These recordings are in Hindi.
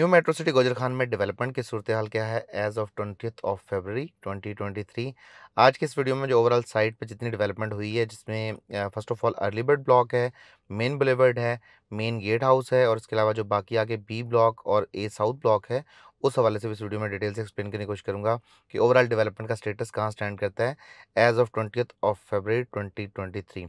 new metro city Gujar Khan में डेवलपमेंट की सूरत हाल क्या है as of twenty of February 2023 आज के इस वीडियो में जो ओवरऑल साइट पे जितनी डेवलपमेंट हुई है जिसमें first of all early bird block है मेन बुलेवर्ड है मेन गेट हाउस है और इसके अलावा जो बाकी आगे बी ब्लॉक और ए साउथ ब्लॉक है उस हवाले से भी इस वीडियो में डिटेल से एक्सप्लेन करने की कोशिश करूँगा कि ओवरऑल डेवलपमेंट का स्टेटस कहाँ स्टैंड करता है as of twenty of February twenty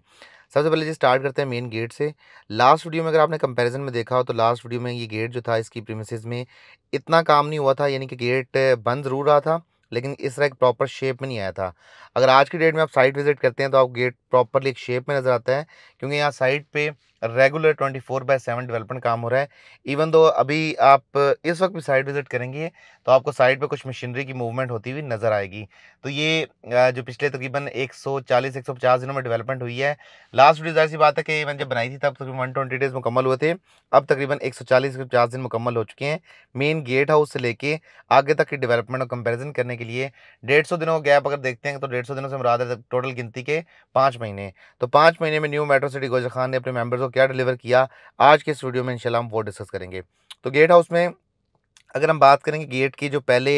सबसे पहले जी स्टार्ट करते हैं मेन गेट से लास्ट वीडियो में अगर आपने कंपैरिजन में देखा हो तो लास्ट वीडियो में ये गेट जो था इसकी प्रीमिसज में इतना काम नहीं हुआ था यानी कि गेट बंद ज़रूर रहा था लेकिन इस तरह एक प्रॉपर शेप में नहीं आया था अगर आज की डेट में आप साइट विज़िट करते हैं तो आप गेट प्रॉपरली एक शेप में नज़र आता है क्योंकि यहाँ साइट पर रेगुलर 24 बाय सेवन डेवलपमेंट काम हो रहा है इवन दो अभी आप इस वक्त भी साइट विज़िट करेंगे तो आपको साइट पे कुछ मशीनरी की मूवमेंट होती हुई नज़र आएगी तो ये जो पिछले तकरीबन 140 150 दिनों में डेवलपमेंट हुई है लास्ट वीडियो सी बात है कि मैंने जब बनाई थी तब तक वन ट्वेंटी डेज़ मुकम्मल हुए थे अब तकरीबन एक सौ दिन मुकम्मल हो चुके हैं मेन गेट हाउस से लेके आगे तक की डेवलपमेंट और कंपेरिजन करने के लिए डेढ़ दिनों का गैप अगर देखते हैं तो डेढ़ दिनों से मुराद है टोटल गिनती के पाँच महीने तो पाँच महीने में new metro city Gujar Khan ने अपने मेम्बर्स क्या डिलीवर किया आज के स्टूडियो में इनशाला हम वो डिस्कस करेंगे तो गेट हाउस में अगर हम बात करेंगे गेट के जो पहले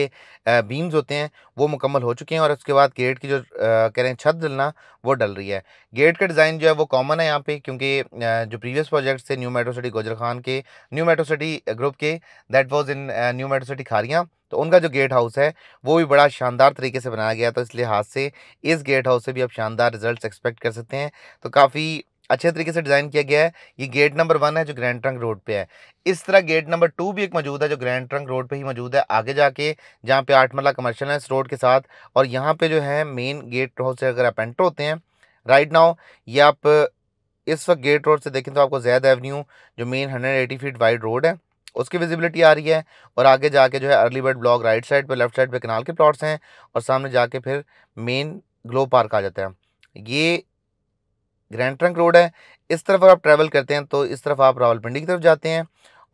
बीम्स होते हैं वो मुकम्मल हो चुके हैं और उसके बाद गेट की जो कह रहे हैं छत डलना वो डल रही है गेट का डिज़ाइन जो है वो कॉमन है यहाँ पे क्योंकि जो प्रीवियस प्रोजेक्ट्स थे new metro city Gujar Khan के न्यू मेट्रो सिटी ग्रुप के that was in new metro city Kharian तो उनका जो गेट हाउस है वो भी बड़ा शानदार तरीके से बनाया गया तो इस लिहाज से इस गेट हाउस से भी आप शानदार रिजल्ट एक्सपेक्ट कर सकते हैं तो काफ़ी अच्छे तरीके से डिज़ाइन किया गया है ये गेट नंबर वन है जो ग्रैंड ट्रंक रोड पे है इस तरह गेट नंबर टू भी एक मौजूद है जो ग्रैंड ट्रंक रोड पे ही मौजूद है आगे जाके जहाँ पे आठ मरला कमर्शियल है इस रोड के साथ और यहाँ पे जो है मेन गेट रोड से अगर आप एंटर होते हैं राइट नाउ ये आप इस वक्त गेट रोड से देखें तो आपको जैद एवन्यू जो main hundred eighty feet wide road है उसकी विजिबिलिटी आ रही है और आगे जाके जो है early bird block right side पर लेफ्ट साइड पर कनाल के प्लाट्स हैं और सामने जाके फिर मेन ग्लो पार्क आ जाता है ये ग्रैंड ट्रंक रोड है इस तरफ आप ट्रैवल करते हैं तो इस तरफ आप रावलपिंडी की तरफ जाते हैं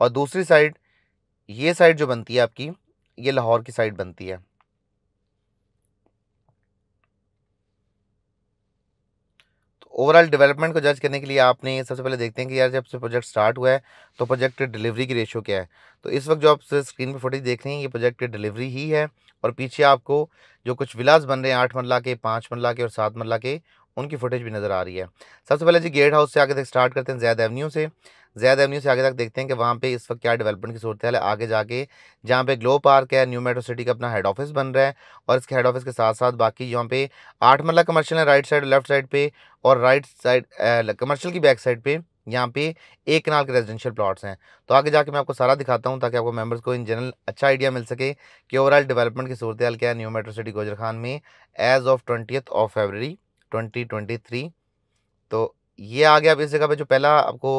और दूसरी साइड ये साइड जो बनती है आपकी ये लाहौर की साइड बनती है ओवरऑल तो डेवलपमेंट को जज करने के लिए आपने सबसे पहले देखते हैं कि यार जब से प्रोजेक्ट स्टार्ट हुआ है तो प्रोजेक्ट डिलीवरी की रेशियो क्या है तो इस वक्त जो आप स्क्रीन पे फोटेज देख रहे हैं ये प्रोजेक्ट डिलीवरी ही है और पीछे आपको जो कुछ विलास बन रहे हैं आठ मरला के पाँच मरला के और सात मरला के उनकी फुटेज भी नज़र आ रही है सबसे पहले जी गेट हाउस से आगे तक स्टार्ट करते हैं जैद एवन्यू से जैद एवन्यू से आगे तक देखते हैं कि वहाँ पे इस वक्त क्या डेवलपमेंट की सूरत है आगे जाके जहाँ पे ग्लो पार्क है न्यू मेट्रो सिटी का अपना हेड ऑफिस बन रहा है और इसके हेड ऑफिस के साथ साथ बाकी यहाँ पे आठ मरला कमर्शियल है राइट साइड लेफ्ट साइड पर और राइट साइड कमर्शियल की बैक साइड पर यहाँ पे एक कनाल के रेजिडेंशियल प्लॉट्स हैं तो आगे जाके मैं आपको सारा दिखाता हूँ ताकि आपको मेंबर्स को इन जनरल अच्छा आइडिया मिल सके कि ओवरऑल डेवलपमेंट की सूरत हाल क्या है new metro city Gujar Khan में as of twentieth of February 2023 तो ये आ गया अब इस जगह पे जो पहला आपको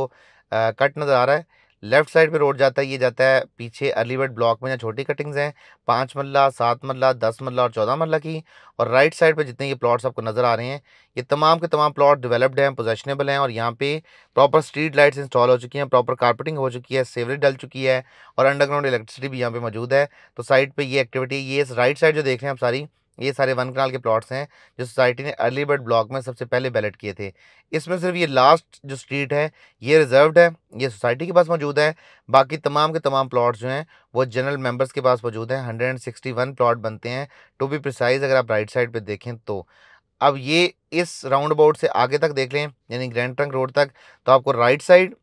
कट नज़र आ रहा है लेफ्ट साइड पे रोड जाता है ये जाता है पीछे अलीबेड ब्लॉक में जहाँ छोटी कटिंग्स हैं पाँच मरला सात मरला दस मरला और चौदह मरला की और राइट साइड पे जितने ये प्लॉट्स आपको नज़र आ रहे हैं ये तमाम के तमाम प्लॉट डेवलप्ड हैं पोजेशनेबल हैं और यहाँ पे प्रॉपर स्ट्रीट लाइट्स इंस्टॉल हो चुकी हैं प्रॉपर कारपेटिंग हो चुकी है सेवरेज डल चुकी है और अंडरग्राउंड इलेक्ट्रिसिटी भी यहाँ पर मौजूद है तो साइड पर ये एक्टिविटी ये राइट साइड जो देख रहे हैं आप सारी ये सारे वन कनाल के प्लॉट्स हैं जो सोसाइटी ने अर्ली बर्ड ब्लॉक में सबसे पहले बैलेट किए थे इसमें सिर्फ ये लास्ट जो स्ट्रीट है ये रिजर्व्ड है ये सोसाइटी के पास मौजूद है बाकी तमाम के तमाम प्लॉट्स जो हैं वो जनरल मेंबर्स के पास मौजूद हैं hundred and sixty one plot बनते हैं टू बी प्रिसाइज अगर आप राइट साइड पर देखें तो अब ये इस राउंड अबाउट से आगे तक देख लें यानी ग्रैंड ट्रंक रोड तक तो आपको राइट साइड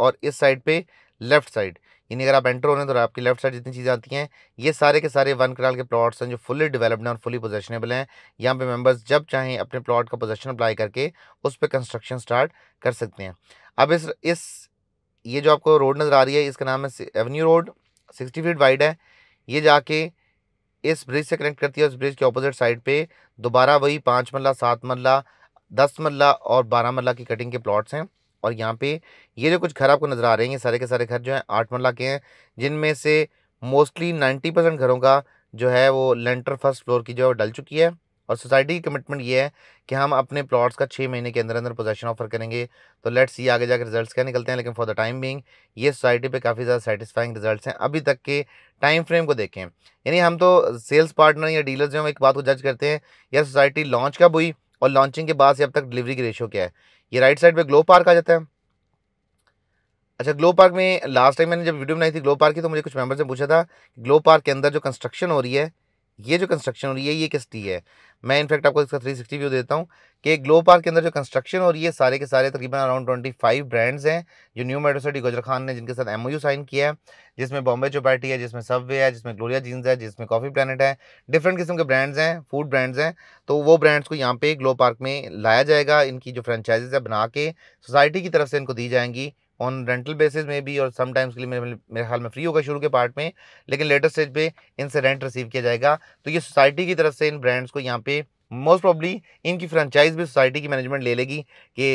और इस साइड पर लेफ़्ट साइड यानी अगर आप एंटर हो रहे हैं तो आपकी लेफ्ट साइड जितनी चीज़ें आती हैं ये सारे के सारे वन कराल के प्लॉट्स हैं जो फुली डेवलप्ड हैं और फुली पोजेशनेबल हैं यहाँ पे मेंबर्स जब चाहें अपने प्लॉट का पोजेशन अप्लाई करके उस पर कंस्ट्रक्शन स्टार्ट कर सकते हैं अब इस इस ये जो आपको रोड नज़र आ रही है इसका नाम है avenue road sixty feet wide है ये जाके इस ब्रिज से कनेक्ट करती है उस ब्रिज के अपोजिट साइड पर दोबारा वही पाँच मरला सात मरला दस मरला और बारह मरला की कटिंग के प्लॉट्स हैं और यहाँ पे ये जो कुछ घर आपको नज़र आ रहे हैं ये सारे के सारे घर जो हैं आठ मरला के हैं जिनमें से मोस्टली नाइन्टी परसेंट घरों का जो है वो लेंटर फर्स्ट फ्लोर की जो है वो डल चुकी है और सोसाइटी की कमिटमेंट ये है कि हम अपने प्लॉट्स का छः महीने के अंदर अंदर पोजेशन ऑफर करेंगे तो लेट्स ये आगे जाकर रिजल्ट क्या निकलते हैं लेकिन फॉर द टाइम बिंग ये सोसाइटी पर काफ़ी ज़्यादा सेटिसफाइंग रिजल्ट हैं अभी तक के टाइम फ्रेम को देखें यानी हम तो सेल्स पार्टनर या डीलर जो हम एक बात को जज करते हैं या सोसाइटी लॉन्च कब हुई और लॉन्चिंग के बाद से अब तक डिलीवरी की रेशो क्या है ये राइट साइड पे ग्लो पार्क आ जाता है अच्छा ग्लो पार्क में लास्ट टाइम मैंने जब वीडियो बनाई थी ग्लो पार्क की तो मुझे कुछ मेंबर्स ने पूछा था ग्लो पार्क के अंदर जो कंस्ट्रक्शन हो रही है ये जो कंस्ट्रक्शन हो रही है ये किस टी है मैं इनफैक्ट आपको इसका थ्री सिक्सटी व्यू देता हूँ कि ग्लो पार्क के अंदर जो कंस्ट्रक्शन हो रही है सारे के सारे तकरीबन अराउंड ट्वेंटी फाइव ब्रांड्स हैं जो new metro city Gujar Khan ने जिनके साथ एम साइन किया है जिसमें बॉम्बे चौपैटी है जिसमें सबवे है जिसमें ग्लोरिया जीन्स है जिसमें कॉफ़ी प्लानट है डिफरेंट किस्म के ब्रांड्स हैं फूड ब्रांड्स हैं तो वो ब्रांड्स को यहाँ पे ग्लो पार्क में लाया जाएगा इनकी जो फ्रेंचाइजेज है बना के सोसाइटी की तरफ से इनको दी जाएंगी ऑन रेंटल बेसिस में भी और समटाइम्स के लिए मेरे मेरे ख्याल में फ्री होगा शुरू के पार्ट में लेकिन लेटेस्ट स्टेज पे इनसे रेंट रिसीव किया जाएगा तो ये सोसाइटी की तरफ से इन ब्रांड्स को यहाँ पे मोस्ट प्रॉब्ली इनकी फ्रेंचाइज भी सोसाइटी की मैनेजमेंट ले लेगी कि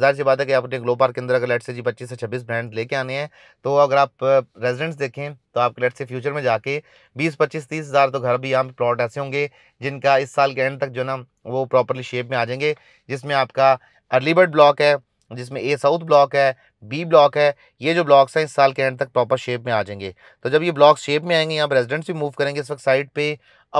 जाहिर सी बात है कि आपने ग्लो पार्क के अंदर अगर लेट से जी पच्चीस से छब्बीस ब्रांड लेके आने हैं तो अगर आप रेजिडेंट्स देखें तो आपके लेट से फ्यूचर में जाके बीस पच्चीस तीस हज़ार तो घर भी यहाँ प्लॉट ऐसे होंगे जिनका इस साल के एंड तक जो ना वो प्रॉपरली शेप में आ जाएंगे जिसमें आपका अर्लीबर्ड ब्लॉक है जिसमें ए साउथ ब्लॉक है बी ब्लॉक है ये जो ब्लॉक्स हैं इस साल के एंड तक प्रॉपर शेप में आ जाएंगे तो जब ये ब्लॉक शेप में आएंगे यहाँ रेजिडेंट्स भी मूव करेंगे इस वक्त साइड पे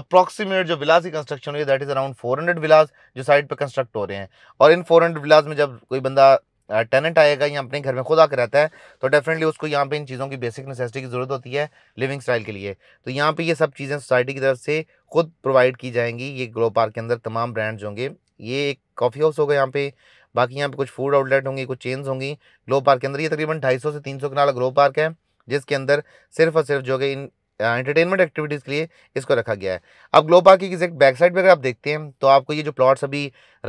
अप्रॉक्सीमेट जो विलाज की कंस्ट्रक्शन हुई that is around four hundred villas जो साइड पे कंस्ट्रक्ट हो रहे हैं और इन फोर हंड्रेड विलाज में जब कोई बंदा टेनेंट आएगा या अपने घर में खुद आकर रहता है तो डेफिनेटली उसको यहाँ पे इन चीज़ों की बेसिक नेसेसिटी की ज़रूरत होती है लिविंग स्टाइल के लिए तो यहाँ पे ये सब चीज़ें सोसाइटी की तरफ से खुद प्रोवाइड की जाएंगी ये ग्लो पार्क के अंदर तमाम ब्रांड्स होंगे ये एक कॉफ़ी हाउस होगा यहाँ पे बाकी यहाँ पे कुछ फूड आउटलेट होंगी कुछ चेन्स होंगी ग्लो पार्क के अंदर ये तकरीबन 250 से 300 सौ कनाल ग्लो पार्क है जिसके अंदर सिर्फ और सिर्फ जो कि इन एंटरटेनमेंट एक्टिविटीज़ के लिए इसको रखा गया है अब ग्लो पार्क की एक्जैक्ट बैक साइड पर अगर आप देखते हैं तो आपको ये जो प्लॉट्स अभी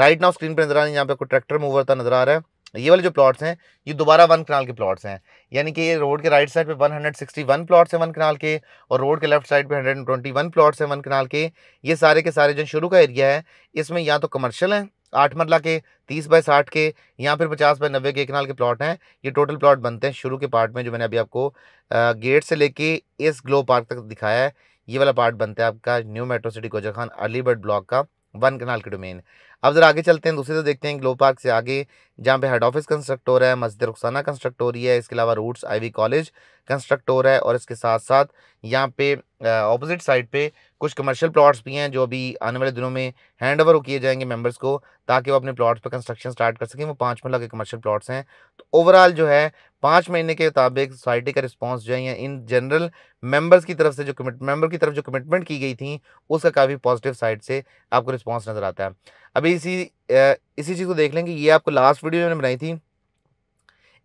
राइट नाउ स्क्रीन पर नजर आ रहे हैं यहाँ पर कोई ट्रैक्टर मूव होता नजर आ रहा है ये वाले जो प्लॉट्स हैं ये दोबारा वन कनाल के प्लॉट्स हैं यानी कि ये रोड के राइट साइड पे 161 प्लॉट्स हैं वन कनाल के और रोड के लेफ्ट साइड पे 121 प्लॉट्स हैं वन कनाल के ये सारे के सारे जो शुरू का एरिया है इसमें या तो कमर्शियल हैं आठ मरला के तीस बाय साठ के या फिर पचास बाय नब्बे के एक नाल के प्लॉट हैं ये टोटल प्लॉट बनते हैं शुरू के पार्ट में जो मैंने अभी आपको गेट से लेके इस ग्लो पार्क तक दिखाया है ये वाला पार्ट बनता है आपका new metro city Gujar Khan early bird block का वन कनाल के डोमेन अब जरा आगे चलते हैं दूसरी तरफ देखते हैं ग्लो पार्क से आगे जहाँ पे हेड ऑफिस कंस्ट्रक्ट हो रहा है मस्जिद रुखसाना कंस्ट्रक्ट हो रही है इसके अलावा रूट्स आईवी कॉलेज कंस्ट्रक्ट हो रहा है और इसके साथ साथ यहाँ पे ऑपोजिट साइड पे कुछ कमर्शियल प्लॉट्स भी हैं जो अभी आने वाले दिनों में हैंड ओवर किए जाएंगे मेंबर्स को ताकि वो अपने प्लॉट्स पर कंस्ट्रक्शन स्टार्ट कर सकें वो पाँच मरला के कमर्शियल प्लॉट्स हैं तो ओवरऑल जो है पाँच महीने के मुताबिक सोसाइटी का रिस्पॉन्स जो है इन जनरल मेंबर्स की तरफ से जो कमिट मेंबर की तरफ जो कमिटमेंट की गई थी उसका काफ़ी पॉजिटिव साइड से आपको रिस्पॉन्स नज़र आता है अभी इसी इसी चीज़ को देख लें कि ये आपको लास्ट वीडियो मैंने बनाई थी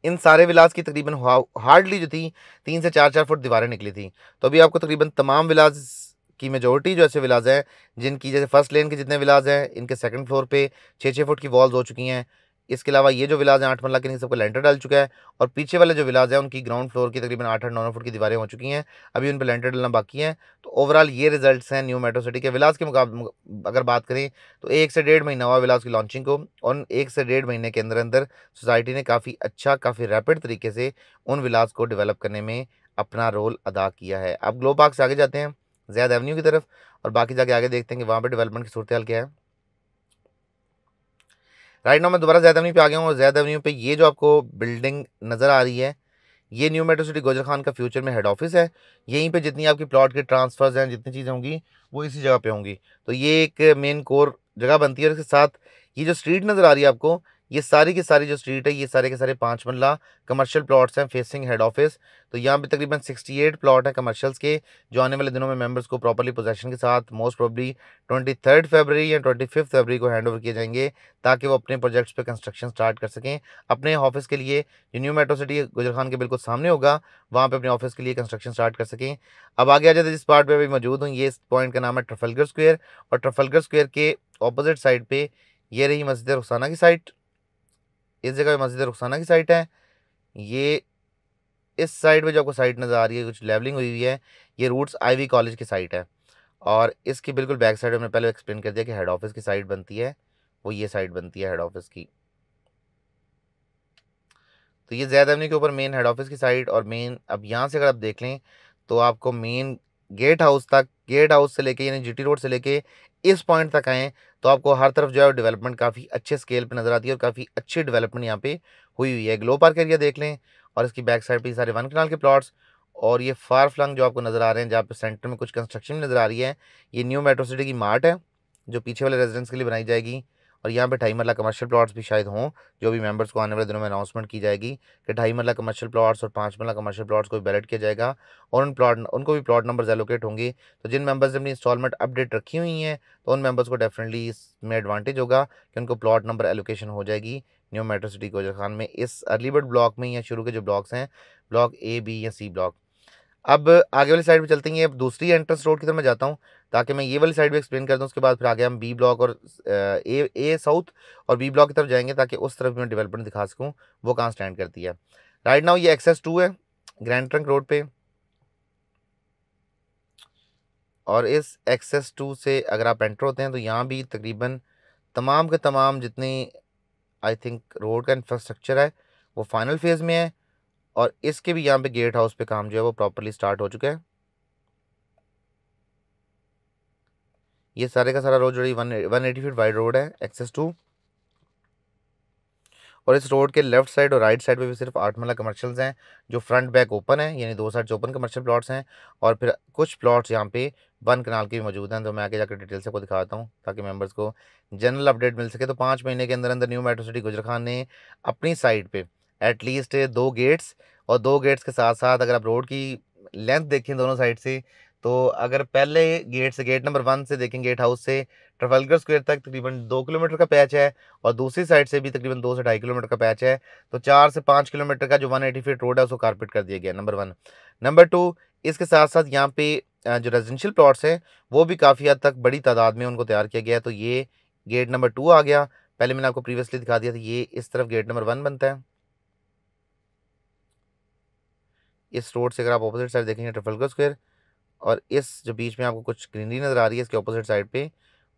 इन सारे विलास की तकरीबन हार्डली जो थी तीन से चार चार फुट दीवारें निकली थी तो अभी आपको तकरीबन तमाम विलास की मेजोरिटी जो ऐसे विलाज हैं जिनकी जैसे फर्स्ट लेन के जितने विलाज हैं इनके सेकंड फ्लोर पे छः छः फुट की वॉल्स हो चुकी हैं इसके अलावा ये जो विलाज हैं आठ मरला के नहीं सबको लेंटर डाल चुका है और पीछे वाले जो विलाज हैं उनकी ग्राउंड फ्लोर की तकरीबन आठ आठ नौ नौ फुट की दीवारें हो चुकी हैं अभी उन पर लेंटर डालना बाकी है तो ओवरऑल ये रिजल्ट्स हैं न्यू मेट्रो सिटी के विलाज के मुकाबले अगर बात करें तो एक से डेढ़ महीना हुआ विलाज की लॉन्चिंग को और एक से डेढ़ महीने के अंदर अंदर सोसाइटी ने काफ़ी अच्छा काफ़ी रैपिड तरीके से उन विलाज को डिवेलप करने में अपना रोल अदा किया है अब ग्लो पार्क से आगे जाते हैं जैद एवन्यू की तरफ और बाकी जाके आगे देखते हैं कि वहाँ पर डेवलपमेंट की सूरत हाल क्या है राइट नाउ मैं दोबारा जैद एवन्यू पे आ गया हूँ और जैद एवन्यू पे ये जो आपको बिल्डिंग नज़र आ रही है ये new metro city Gujar Khan का फ्यूचर में हेड ऑफिस है यहीं पे जितनी आपकी प्लॉट के ट्रांसफर्स हैं जितनी चीज़ें होंगी वो इसी जगह पे होंगी तो ये एक मेन कोर जगह बनती है और इसके साथ ये जो स्ट्रीट नज़र आ रही है आपको ये सारी की सारी जो स्ट्रीट है ये सारे के सारे पाँच मल्ला कमर्शियल प्लॉट्स हैं फेसिंग हेड ऑफिस तो यहाँ पे तकरीबन 68 प्लॉट हैं कमर्शियल्स के जो आने वाले दिनों में मेंबर्स को प्रॉपरली पोजेशन के साथ most probably twenty third February या ट्वेंटी फिफ्थ फेबररी को हैंड ओवर किए जाएंगे ताकि वो अपने प्रोजेक्ट्स पर कंस्ट्रक्शन स्टार्ट कर सकें अपने ऑफिस के लिए जो new metro city Gujar Khan के बिल्कुल सामने होगा वहाँ पर अपने ऑफिस के लिए कंस्ट्रक्शन स्टार्ट कर सकें अब आगे आ जाते जिस पार्ट पर अभी मौजूद हूँ ये इस पॉइंट का नाम है ट्रफलगर स्क्वेयर और ट्रफलगर स्क्वेयर के अपोजिट साइड पर यह रही मस्जिद रुखसाना की साइड इस जगह मस्जिद रुखसाना की साइट है ये इस साइड पे जो आपको साइट नज़र आ रही है कुछ लेवलिंग हुई हुई है ये रूट्स आईवी कॉलेज की साइट है और इसकी बिल्कुल बैक साइड में पहले एक्सप्लेन कर दिया कि हेड ऑफिस की साइट बनती है वो ये साइट बनती है हेड ऑफिस की तो ये जैद के ऊपर मेन हेड ऑफिस की साइट और मेन अब यहाँ से अगर आप देख लें तो आपको मेन गेट हाउस तक गेट हाउस से लेके यानी जी रोड से लेके इस पॉइंट तक आएँ तो आपको हर तरफ जो है डेवलपमेंट काफ़ी अच्छे स्केल पे नज़र आती है और काफ़ी अच्छी डेवलपमेंट यहाँ पे हुई हुई है ग्लो पार्क एरिया देख लें और इसकी बैक साइड पे सारे वन कनाल के प्लॉट्स और ये फार फ्लंग जो आपको नज़र आ रहे हैं जहाँ पे सेंटर में कुछ कंस्ट्रक्शन नज़र आ रही है ये न्यू मेट्रो सिटी की मार्ट है जो पीछे वाले रेजिडेंस के लिए बनाई जाएगी और यहाँ पे ढाई मरला कमर्शियल प्लॉट्स भी शायद हों जो भी मेंबर्स को आने वाले दिनों में अनाउंसमेंट की जाएगी कि ढाई मरला कमर्शियल प्लॉट्स और पाँच मरला कमर्शियल प्लॉट्स को भी बैलेट किया जाएगा और उन प्लॉट उनको भी प्लॉट नंबर्स एलोकेट होंगे तो जिन मेंबर्स ने अपनी इंस्टॉलमेंट अपडेट रखी हुई हैं तो उन मेंबर्स को डेफिनेटली इसमें एडवांटेज होगा कि उनको प्लॉट नंबर एलोकेशन हो जाएगी new metro city Gujar Khan में इस अर्लीबर्ड ब्लॉक में या शुरू के जो ब्लॉक्स हैं ब्लॉक ए बी या सी ब्लॉक अब आगे वाली साइड पे चलते हैं अब दूसरी एंट्रेंस रोड की तरफ मैं जाता हूँ ताकि मैं ये वाली साइड भी एक्सप्लेन कर दूँ उसके बाद फिर आगे हम बी ब्लॉक और ए ए साउथ और बी ब्लॉक की तरफ जाएंगे ताकि उस तरफ मैं डेवलपमेंट दिखा सकूँ वो कहाँ स्टैंड करती है राइट नाउ ये एक्सेस टू है ग्रैंड ट्रंक रोड पे और इस एक्सेस टू से अगर आप एंटर होते हैं तो यहाँ भी तकरीबन तमाम के तमाम जितनी आई थिंक रोड का इंफ्रास्ट्रक्चर है वो फाइनल फेज़ में है और इसके भी यहाँ पे गेट हाउस पे काम जो है वो प्रॉपरली स्टार्ट हो चुका है ये सारे का सारा रोड जो है one one eighty feet wide road है एक्सेस टू और इस रोड के लेफ्ट साइड और राइट साइड पे भी सिर्फ आठ मल्ला कमर्शियल्स हैं जो फ्रंट बैक ओपन है यानी दो साइड ओपन कमर्शियल प्लॉट्स हैं और फिर कुछ प्लॉट्स यहाँ पे वन कनाल के भी मौजूद हैं तो मैं आगे जाकर डिटेल से आपको दिखाता हूँ ताकि मेम्बर्स को जनरल अपडेट मिल सके तो पाँच महीने के अंदर अंदर new metro city Gujar Khan ने अपनी साइड पर एटलीस्ट दो गेट्स और दो गेट्स के साथ साथ अगर आप रोड की लेंथ देखें दोनों साइड से तो अगर पहले गेट से गेट नंबर वन से देखें गेट हाउस से ट्रफलगर स्क्वेयर तक तकरीबन दो किलोमीटर का पैच है और दूसरी साइड से भी तकरीबन दो से ढाई किलोमीटर का पैच है तो चार से पाँच किलोमीटर का जो वन एटी फीट रोड है उसको कारपेट कर दिया गया नंबर वन नंबर टू इसके साथ साथ यहाँ पे जो रेजिडेंशियल प्लॉट्स हैं वो भी काफ़ी हद तक बड़ी तादाद में उनको तैयार किया गया है तो ये गेट नंबर टू आ गया पहले मैंने आपको प्रीवियसली दिखा दिया था ये इस तरफ गेट नंबर वन बनता है इस रोड से अगर आप अपोजिट साइड देखेंगे ट्रफलगर स्क्वेयर और इस जो बीच में आपको कुछ ग्रीनरी नज़र आ रही है इसके अपोजिट साइड पे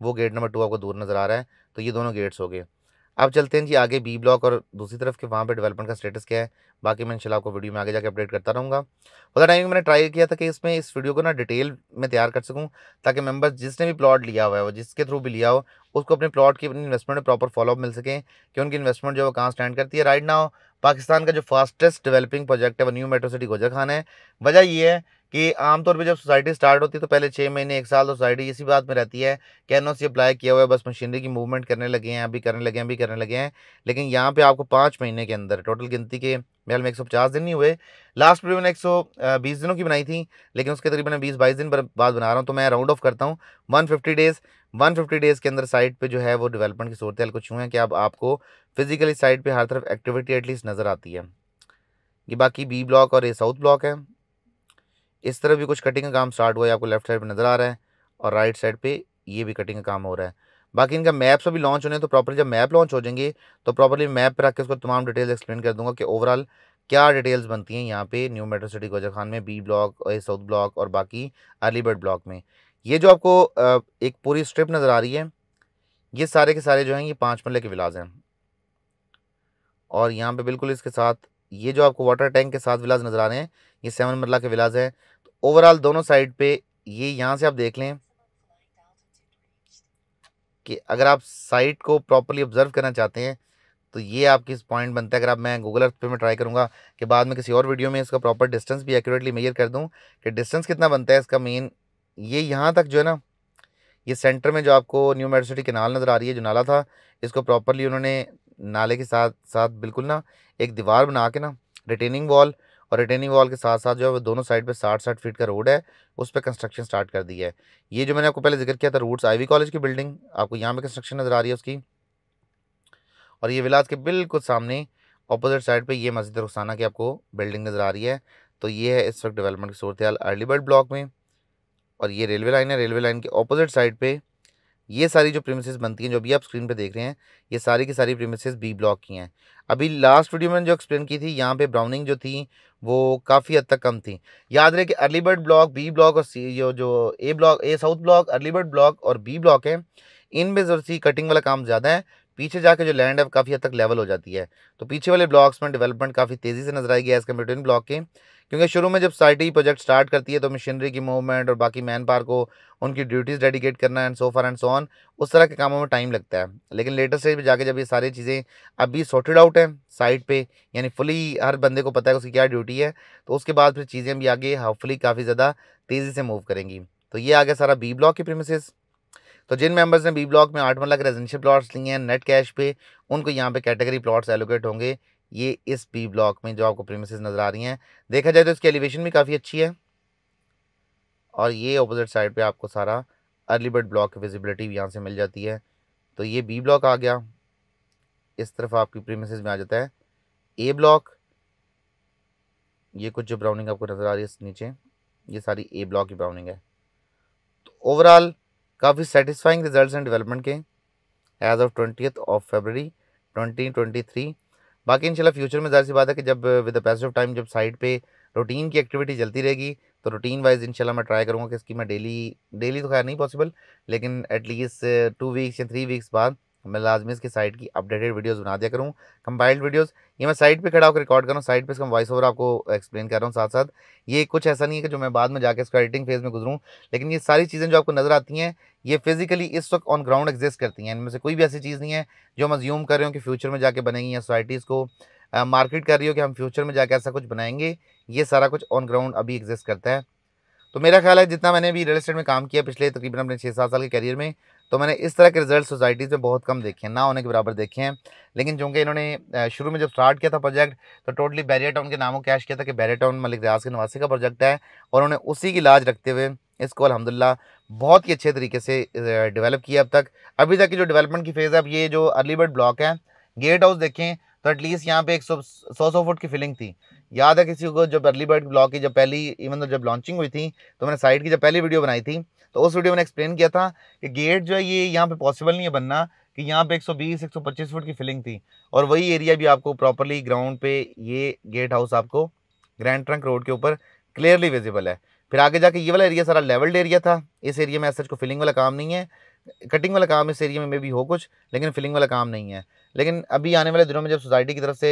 वो गेट नंबर टू आपको दूर नज़र आ रहा है तो ये दोनों गेट्स हो गए आप चलते हैं जी आगे बी ब्लॉक और दूसरी तरफ के वहाँ पे डेवलपमेंट का स्टेटस क्या है बाकी मैं इंशाल्लाह आपको वीडियो में आगे जाके अपडेट करता रहूँगा उधर टाइम मैंने ट्राई किया था कि इसमें इस वीडियो को ना डिटेल में तैयार कर सकूँ ताकि मेम्बर जिसने भी प्लॉट लिया हुआ है जिसके थ्रू भी लिया हो उसको अपने प्लॉट की अपनी इन्वेस्टमेंट में प्रॉपर फॉलोअप मिल सके कि उनकी इन्वेस्टमेंट जो है कहाँ स्टैंड करती है राइट ना पाकिस्तान का जो फास्टेस्ट डेवलपिंग प्रोजेक्ट है वो new metro city Gujar Khan है वजह यह है कि आमतौर पे जब सोसाइटी स्टार्ट होती है तो पहले छः महीने एक साल तो सोसाइटी इसी बात में रहती है कि एन अप्लाई किया हुआ है बस मशीनरी की मूवमेंट करने लगे हैं अभी करने लगे हैं अभी करने लगे हैं लेकिन यहाँ पे आपको पाँच महीने के अंदर टोटल गिनती के मेल में एक सौ पचास दिन नहीं हुए लास्ट वीडियो मैंने एक सौ बीस दिनों की बनाई थी लेकिन उसके तरीबन बीस बाईस दिन पर बाद बना रहा हूँ तो मैं राउंड ऑफ करता हूँ one fifty days one fifty days के अंदर साइट पे जो है वो डेवलपमेंट की सूरत कुछ हुए हैं कि अब आपको फिजिकली साइट पे हर तरफ एक्टिविटी एटलीस्ट नज़र आती है ये बाकी बी ब्लॉक और ये साउथ ब्लॉक है इस तरफ भी कुछ कटिंग का काम स्टार्ट हुआ है आपको लेफ्ट साइड पर नज़र आ रहा है और राइट साइड पर ये भी कटिंग का काम हो रहा है बाकी इनका मैप्स अभी लॉन्च होने तो प्रॉपरली जब मैप लॉन्च हो जाएंगे तो प्रॉपरली मैप पर रख के उसको तमाम डिटेल्स एक्सप्लेन कर दूंगा कि ओवरऑल क्या डिटेल्स बनती हैं यहाँ पे new metro city Gujar Khan में बी ब्लॉक साउथ ब्लॉक और बाकी अलीबर्ड ब्लॉक में ये जो आपको एक पूरी स्ट्रिप नज़र आ रही है ये सारे के सारे जो हैं ये पाँच मल्ले के विलाज हैं और यहाँ पे बिल्कुल इसके साथ ये जो आपको वाटर टैंक के साथ विलाज नज़र आ रहे हैं ये सेवन मरला के विलाज हैं ओवरऑल दोनों साइड पे ये यहाँ से आप देख लें कि अगर आप साइट को प्रॉपरली ऑब्जर्व करना चाहते हैं तो ये आपकी इस पॉइंट बनता है अगर आप मैं गूगल अर्थ पे मैं ट्राई करूँगा कि बाद में किसी और वीडियो में इसका प्रॉपर डिस्टेंस भी एक्यूरेटली मेजर कर दूँ कि डिस्टेंस कितना बनता है इसका मेन ये यहाँ तक जो है ना ये सेंटर में जो आपको न्यू मेडिसिटी सिटी केनाल नज़र आ रही है जो नाला था इसको प्रॉपरली उन्होंने नाले के साथ साथ बिल्कुल ना एक दीवार बना के ना रिटेनिंग वॉल और रिटेनिंग वॉल के साथ साथ जो है वो दोनों साइड पे साठ साठ फीट का रोड है उस पर कंस्ट्रक्शन स्टार्ट कर दी है ये जो मैंने आपको पहले जिक्र किया था रूट्स आईवी कॉलेज की बिल्डिंग आपको यहाँ पे कंस्ट्रक्शन नज़र आ रही है उसकी और ये विलास के बिल्कुल सामने अपोजिट साइड पर यह मस्जिद रुखसाना की आपको बिल्डिंग नज़र आ रही है तो ये है इस वक्त डेवलपमेंट की सूरत हाल बर्ड ब्लॉक में और ये रेलवे लाइन है रेलवे लाइन के अपोजिट साइड पर ये सारी जो प्रीमिसेस बनती हैं जो भी आप स्क्रीन पे देख रहे हैं ये सारी की सारी प्रीमिसेस बी ब्लॉक की हैं अभी लास्ट वीडियो मैंने जो एक्सप्लेन की थी यहाँ पे ब्राउनिंग जो थी वो काफ़ी हद तक कम थी याद रहे कि early bird block B block और सी जो जो A block A south block early bird block और बी ब्लॉक है इनमें जरूर सी कटिंग वाला काम ज़्यादा है पीछे जाके जो लैंड है काफ़ी हद तक लेवल हो जाती है तो पीछे वाले ब्लॉक्स में डेवलपमेंट काफ़ी तेज़ी से नजर आएगी एज़ कम्पेयर टू इन ब्लॉक के क्योंकि शुरू में जब सोसाइटी प्रोजेक्ट स्टार्ट करती है तो मशीनरी की मूवमेंट और बाकी मैन पावर को उनकी ड्यूटीज़ डेडिकेट करना and so far and so on उस तरह के कामों में टाइम लगता है लेकिन लेटर स्टेज पर जाके जब ये सारी चीज़ें अभी सॉर्टेड आउट हैं साइट पे यानी फुली हर बंदे को पता है उसकी क्या ड्यूटी है तो उसके बाद फिर चीज़ें भी आगे हाफफुली काफ़ी ज़्यादा तेज़ी से मूव करेंगी तो ये आ गया सारा बी ब्लॉक की प्रेमिसेस तो जिन मेंबर्स ने बी ब्लॉक में आठ मल्ला के रेजिडेंशियल प्लॉट्स लिए हैं नेट कैश पे उनको यहाँ पे कैटेगरी प्लॉट्स एलोकेट होंगे ये इस बी ब्लॉक में जो आपको प्रीमिसेस नज़र आ रही हैं देखा जाए तो इसकी एलिवेशन भी काफ़ी अच्छी है और ये अपोजिट साइड पे आपको सारा अर्ली बर्ड ब्लॉक की विजिबिलिटी यहाँ से मिल जाती है तो ये बी ब्लॉक आ गया इस तरफ आपकी प्रीमिसेस में आ जाता है ए ब्लॉक ये कुछ जो ब्राउनिंग आपको नज़र आ रही है नीचे ये सारी ए ब्लॉक की ब्राउनिंग है तो ओवरऑल काफ़ी सेटिस्फाइंग रिजल्ट्स एंड डेवलपमेंट के as of twenty of February twenty twenty three बाकी इंशाल्लाह फ्यूचर में जाहिर सी बात है कि जब with the passage of time जब साइड पे रूटीन की एक्टिविटी चलती रहेगी तो रूटीन वाइज इंशाल्लाह मैं ट्राई करूँगा कि इसकी मैं डेली डेली तो खैर नहीं पॉसिबल लेकिन एटलीस्ट टू वीक्स या थ्री वीक्स बाद मैं लाजमी इसकी साइट की अपडेटेड वीडियोस बना दिया करूँ कंबाइल्ड वीडियोस ये मैं साइड पे खड़ा होकर रिकॉर्ड कर रहा हूँ साइट पे इसका वॉइस ओवर आपको एक्सप्लेन कर रहा हूँ साथ साथ ये कुछ ऐसा नहीं है कि जो मैं बाद में जाकर इसका एडिटिंग फेज़ में गुजरूँ लेकिन ये सारी चीज़ें जो आपको नज़र आती हैं ये फिजिकली इस वक्त ऑन ग्राउंड एग्जिस्ट करती हैं इनमें से कोई भी ऐसी चीज़ नहीं है जो हम अज्यूम कर रहे हो कि फ्यूचर में जाकर बनेंगी या सोसाइटीज़ को मार्केट कर रही हो कि हम फ्यूचर में जाकर ऐसा कुछ बनाएंगे ये सारा कुछ ऑन ग्राउंड अभी एग्जिस्ट करता है तो मेरा ख्याल है जितना मैंने भी रियल इस्टेट में काम किया पिछले तकरीबन अपने छः सात साल के करियर में तो मैंने इस तरह के रिजल्ट सोसाइटीज़ में बहुत कम देखे हैं ना होने के बराबर देखे हैं लेकिन चूँकि इन्होंने शुरू में जब स्टार्ट किया था प्रोजेक्ट तो टोटली बैरिया टाउन के नामों कैश किया था कि बैरिया टाउन मलिक रियाज के नवासी का प्रोजेक्ट है और उन्होंने उसी की लाज रखते हुए इसको अलहमदिल्ला बहुत ही अच्छे तरीके से डेवलप किया अब तक अभी तक की जो डेवलपमेंट की फेज़ है अब ये जो अर्ली बर्ड ब्लॉक है गेट हाउस देखें तो एटलीस्ट यहाँ पे एक सौ सौ सौ फुट की फिलिंग थी याद है किसी को जब अर्ली बर्ड ब्लॉक की जब पहली इवन तो जब लॉन्चिंग हुई थी तो मैंने साइड की जब पहली वीडियो बनाई थी तो उस वीडियो में एक्सप्लेन किया था कि गेट जो है ये यहाँ पे पॉसिबल नहीं है बनना कि यहाँ पे 120 125 फुट की फिलिंग थी और वही एरिया भी आपको प्रॉपरली ग्राउंड पे ये गेट हाउस आपको ग्रैंड ट्रंक रोड के ऊपर क्लियरली विजिबल है फिर आगे जाके ये वाला एरिया सारा लेवल्ड एरिया था इस एरिया में ऐसा को फिलिंग वाला काम नहीं है कटिंग वाला काम इस एरिया में मे भी हो कुछ लेकिन फिलिंग वाला काम नहीं है लेकिन अभी आने वाले दिनों में जब सोसाइटी की तरफ से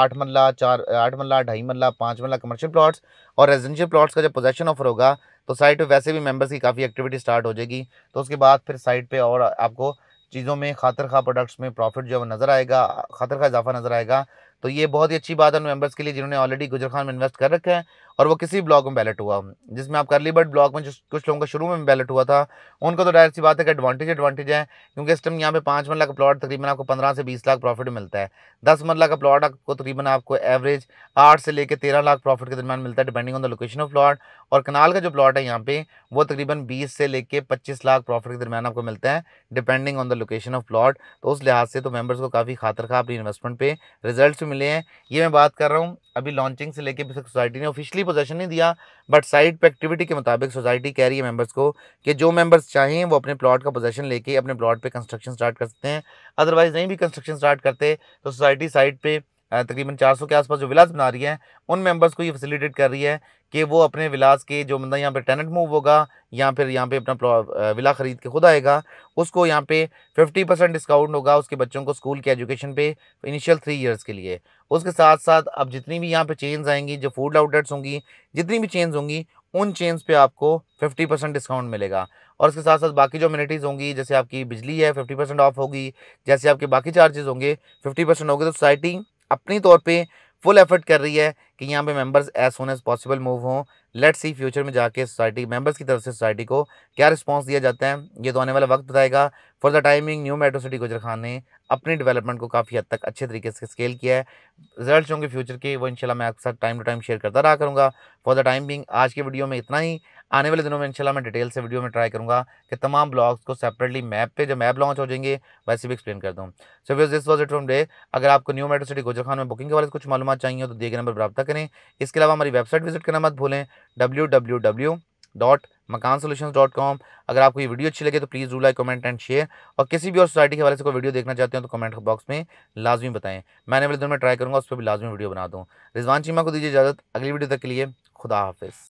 आठ मरला चार आठ मरला ढाई मरला पाँच मरला कमर्शियल प्लॉट्स और रेजिडेंशियल प्लॉट्स का जब पोजेशन ऑफर होगा तो साइट पे वैसे भी मेंबर्स की काफ़ी एक्टिविटी स्टार्ट हो जाएगी तो उसके बाद फिर साइट पे और आपको चीज़ों में खातर खा प्रोडक्ट्स में प्रॉफिट जो है नज़र आएगा खातर खा इजाफा नज़र आएगा तो ये बहुत ही अच्छी बात है मेंबर्स के लिए जिन्होंने ऑलरेडी गुजर खान में इन्वेस्ट कर रखा है और वो किसी ब्लॉक में बैलेट हुआ जिसमें आप करली बट ब्लॉक में कुछ लोगों का शुरू में बैलेट हुआ था उनको तो डायरेक्ट सी बात है कि एडवांटेज एडवांटेज है क्योंकि इस टाइम यहाँ पे पाँच मरला का प्लॉट तकरीबन आपको पंद्रह से बीस लाख प्रॉफिट मिलता है दस मरला का प्लॉट आपको तकरीबन आपको एवरेज आठ से लेकर तेरह लाख प्रॉफिट के दरमियान मिलता है depending on the location of plot और कनाल का जो प्लॉट है यहाँ पे वो तकरीबन बीस से लेकर पच्चीस लाख प्रॉफिट के दरमियान आपको मिलता है depending on the location of plot तो उस लिहाज से तो मेम्बर्स को काफ़ी खातर खा अपनी इन्वेस्टमेंट पर रिजल्ट भी मिले हैं ये मैं बात कर रहा हूँ अभी लॉन्चिंग से लेकर सोसाइटी ने ऑफिशियली पोजेशन नहीं दिया बट साइट पे एक्टिविटी के मुताबिक सोसाइटी कह रही है मेंबर्स को कि जो मेंबर्स चाहें वो अपने प्लॉट का पोजेशन लेके अपने प्लॉट पे कंस्ट्रक्शन स्टार्ट कर सकते हैं अदरवाइज़ नहीं भी कंस्ट्रक्शन स्टार्ट करते तो सोसाइटी साइट पर तकरीबन 400 के आसपास जो विलास बना रही है उन मेंबर्स को ये फैसिलिटेट कर रही है कि वो अपने विलास के जो बंदा मतलब यहाँ पे टेनेंट मूव होगा या फिर यहाँ पे अपना विला ख़रीद के खुद आएगा उसको यहाँ पे 50 परसेंट डिस्काउंट होगा उसके बच्चों को स्कूल के एजुकेशन पे इनिशियल थ्री इयर्स के लिए उसके साथ साथ अब जितनी भी यहाँ पे चेंज आएंगी जो फूड आउटलेट्स होंगी जितनी भी चेंज होंगी उन चेंज पर आपको फिफ्टी परसेंट डिस्काउंट मिलेगा और इसके साथ साथ बाकी जो अम्यूनिटीज़ होंगी जैसे आपकी बिजली है फिफ्टी परसेंट ऑफ होगी जैसे आपके बाकी चार्जेस होंगे फिफ्टी परसेंट होंगे तो सोसाइटी अपनी तौर पे फुल एफर्ट कर रही है कि यहाँ पे members as soon as possible move हों लेट सी फ्यूचर में जाके सोसाइटी मेंबर्स की तरफ से सोसाइटी को क्या रिस्पांस दिया जाता है ये तो आने वाला वक्त बताएगा for the timing new metro city Gujar Khan ने अपनी डेवलपमेंट को काफ़ी हद तक अच्छे तरीके से स्केल किया है रिजल्ट होंगे फ्यूचर के वो इनशाला मैं आपके साथ टाइम टू टाइम शेयर करता रहा करूँगा फॉर द टाइम बिंग आज के वीडियो में इतना ही आने वाले दिनों में इनशाला मैं डिटेल से वीडियो में ट्राई करूँगा कि तमाम ब्लॉग्स को सेपरेटली मैप पर जब मैप लॉन्च हो जाएंगे वैसे भी एक्सप्लेन कर दूँ so this was it from day अगर आपको new metro city Gujar Khan में बुकिंग के बारे में कुछ मालूम चाहिए तो दिए गए नंबर पर तक करें इसके अलावा हमारी वेबसाइट विजिट करना मत भूलें W W W dot Makaan solution dot com अगर आपको ये वीडियो अच्छी लगे तो please do like comment and share और किसी भी और सोसाइटी के हवाले से कोई वीडियो देखना चाहते हो तो कमेंट बॉक्स में लाजमी बताएं मैंने वाले दिन में ट्राई करूँगा उस पर भी लाजमी वीडियो बना दूँ रिजवान चीमा को दीजिए इजाज़त अगली वीडियो तक के लिए खुदा हाफिज़